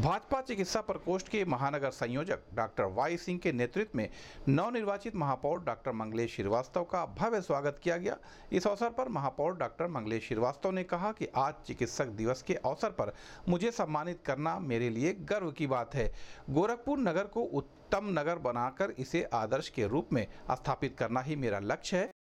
भाजपा चिकित्सा प्रकोष्ठ के महानगर संयोजक डॉक्टर वाई सिंह के नेतृत्व में नवनिर्वाचित महापौर डॉक्टर मंगलेश श्रीवास्तव का भव्य स्वागत किया गया इस अवसर पर महापौर डॉक्टर मंगलेश श्रीवास्तव ने कहा कि आज चिकित्सक दिवस के अवसर पर मुझे सम्मानित करना मेरे लिए गर्व की बात है गोरखपुर नगर को उत्तम नगर बनाकर इसे आदर्श के रूप में स्थापित करना ही मेरा लक्ष्य है